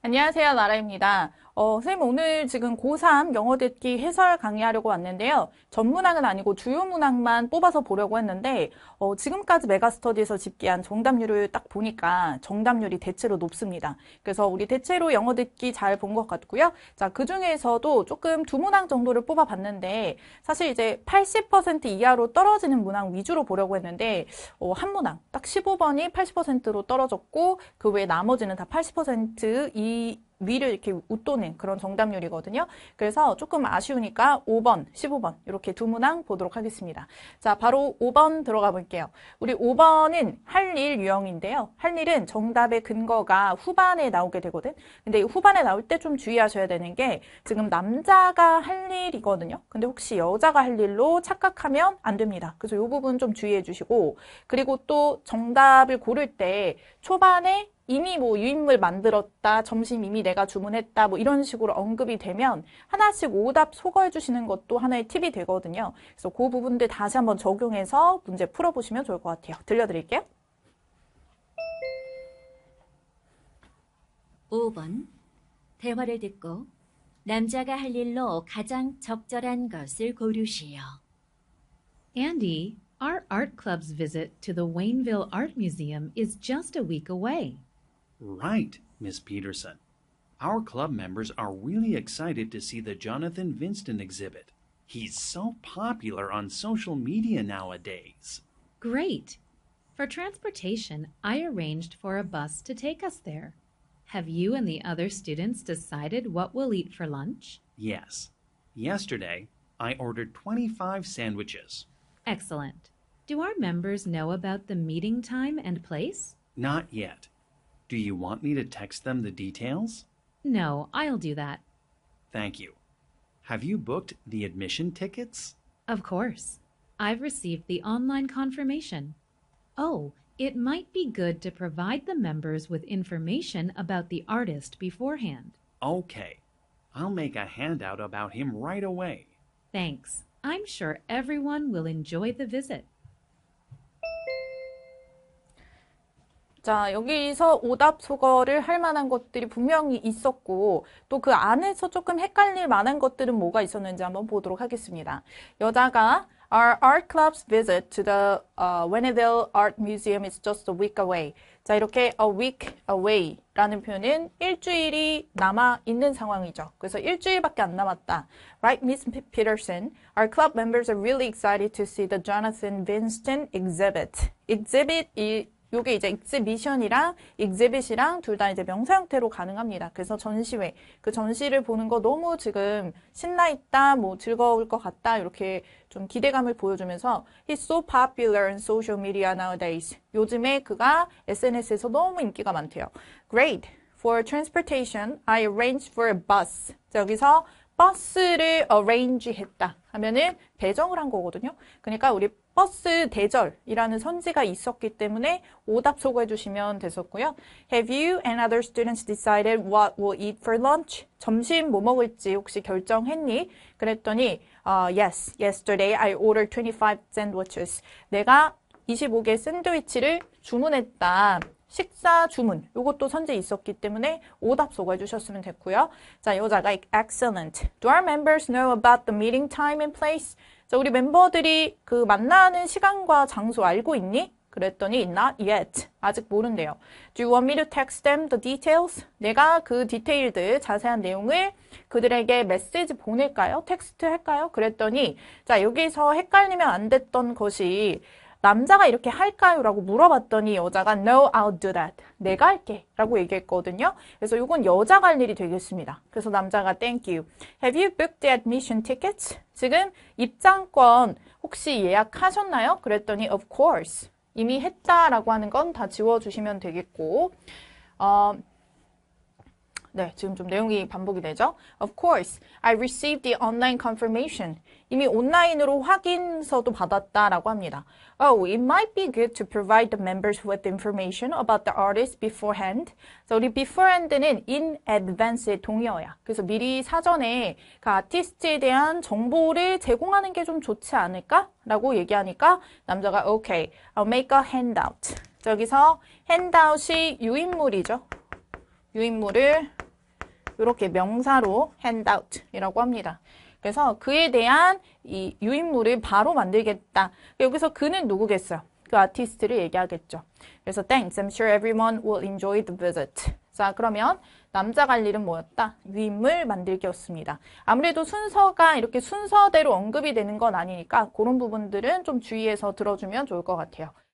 안녕하세요. 나라입니다. 어, 선생님 오늘 지금 고3 영어 듣기 해설 강의하려고 왔는데요. 전문학은 아니고 주요 문학만 뽑아서 보려고 했는데 어, 지금까지 메가스터디에서 집계한 정답률을 딱 보니까 정답률이 대체로 높습니다. 그래서 우리 대체로 영어 듣기 잘 본 것 같고요. 자, 그 중에서도 조금 두 문항 정도를 뽑아봤는데 사실 이제 80% 이하로 떨어지는 문항 위주로 보려고 했는데 어, 한 문항 딱 15번이 80%로 떨어졌고 그외에 나머지는 다 80% 이, 위를 이렇게 웃도는 그런 정답률이거든요. 그래서 조금 아쉬우니까 5번, 15번 이렇게 두 문항 보도록 하겠습니다. 자, 바로 5번 들어가 볼게요. 우리 5번은 할 일 유형인데요. 할 일은 정답의 근거가 후반에 나오게 되거든. 근데 후반에 나올 때 좀 주의하셔야 되는 게 지금 남자가 할 일이거든요. 근데 혹시 여자가 할 일로 착각하면 안 됩니다. 그래서 이 부분 좀 주의해 주시고 그리고 또 정답을 고를 때 초반에 이미 뭐 유인물 만들었다, 점심 이미 내가 주문했다, 뭐 이런 식으로 언급이 되면 하나씩 오답 소거해 주시는 것도 하나의 팁이 되거든요. 그래서 그 부분들 다시 한번 적용해서 문제 풀어보시면 좋을 것 같아요. 들려드릴게요. 5번 대화를 듣고 남자가 할 일로 가장 적절한 것을 고르시오. Andy, our art club's visit to the Wayneville Art Museum is just a week away. Right, Miss Peterson. Our club members are really excited to see the Jonathan Vinston exhibit. He's so popular on social media nowadays. Great. For transportation, I arranged for a bus to take us there. Have you and the other students decided what we'll eat for lunch? Yes. Yesterday, I ordered 25 sandwiches. Excellent. Do our members know about the meeting time and place? Not yet. Do you want me to text them the details? No, I'll do that. Thank you. Have you booked the admission tickets? Of course. I've received the online confirmation. Oh, it might be good to provide the members with information about the artist beforehand. Okay. I'll make a handout about him right away. Thanks. I'm sure everyone will enjoy the visit. 자, 여기서 오답 소거를 할 만한 것들이 분명히 있었고 또 그 안에서 조금 헷갈릴 만한 것들은 뭐가 있었는지 한번 보도록 하겠습니다. 여자가 Our art club's visit to the uh, Wenneville Art Museum is just a week away. 자, 이렇게 a week away라는 표현은 일주일이 남아 있는 상황이죠. 그래서 일주일밖에 안 남았다. Right, Miss Peterson? Our club members are really excited to see the Jonathan Vinston exhibit. Exhibit이 요게 이제 익스미션이랑 익지빗이랑 둘 다 이제 명사 형태로 가능합니다. 그래서 전시회, 그 전시를 보는 거 너무 지금 신나 있다, 뭐 즐거울 것 같다, 이렇게 좀 기대감을 보여주면서 He's so popular on social media nowadays. 요즘에 그가 SNS에서 너무 인기가 많대요. Great. For transportation, I arranged for a bus. 자, 여기서 버스를 arrange 했다 하면은 배정을 한 거거든요. 그러니까 우리 버스 대절이라는 선지가 있었기 때문에 오답 소개해 주시면 되셨고요 Have you and other students decided what we'll eat for lunch? 점심 뭐 먹을지 혹시 결정했니? 그랬더니 uh, Yes, yesterday I ordered 25 sandwiches. 내가 25개 샌드위치를 주문했다. 식사 주문 이것도 선지 있었기 때문에 오답 소개해 주셨으면 됐고요. 자, 여자가 excellent. Do our members know about the meeting time and place? 자, 우리 멤버들이 그 만나는 시간과 장소 알고 있니? 그랬더니 not yet. 아직 모른대요. Do you want me to text them the details? 내가 그 디테일들, 자세한 내용을 그들에게 메시지 보낼까요? 텍스트 할까요? 그랬더니 자, 여기서 헷갈리면 안 됐던 것이 남자가 이렇게 할까요? 라고 물어봤더니 여자가 No, I'll do that. 내가 할게. 라고 얘기했거든요. 그래서 이건 여자가 할 일이 되겠습니다. 그래서 남자가 Thank you. Have you booked the admission tickets? 지금 입장권 혹시 예약하셨나요? 그랬더니 of course 이미 했다라고 하는 건 다 지워주시면 되겠고 어, 네, 지금 좀 내용이 반복이 되죠. Of course, I received the online confirmation. 이미 온라인으로 확인서도 받았다라고 합니다. Oh, it might be good to provide the members with information about the artist beforehand. 자, 우리 beforehand는 in advance의 동의어야. 그래서 미리 사전에 그 아티스트에 대한 정보를 제공하는 게 좀 좋지 않을까라고 얘기하니까 남자가 okay, I'll make a handout. 여기서 handout이 유인물이죠. 유인물을 이렇게 명사로 handout이라고 합니다. 그래서 그에 대한 이 유인물을 바로 만들겠다. 여기서 그는 누구겠어요? 그 아티스트를 얘기하겠죠. 그래서 thanks, I'm sure everyone will enjoy the visit. 자, 그러면 남자 갈 일은 뭐였다? 유인물 만들기였습니다. 아무래도 순서가 이렇게 순서대로 언급이 되는 건 아니니까 그런 부분들은 좀 주의해서 들어주면 좋을 것 같아요.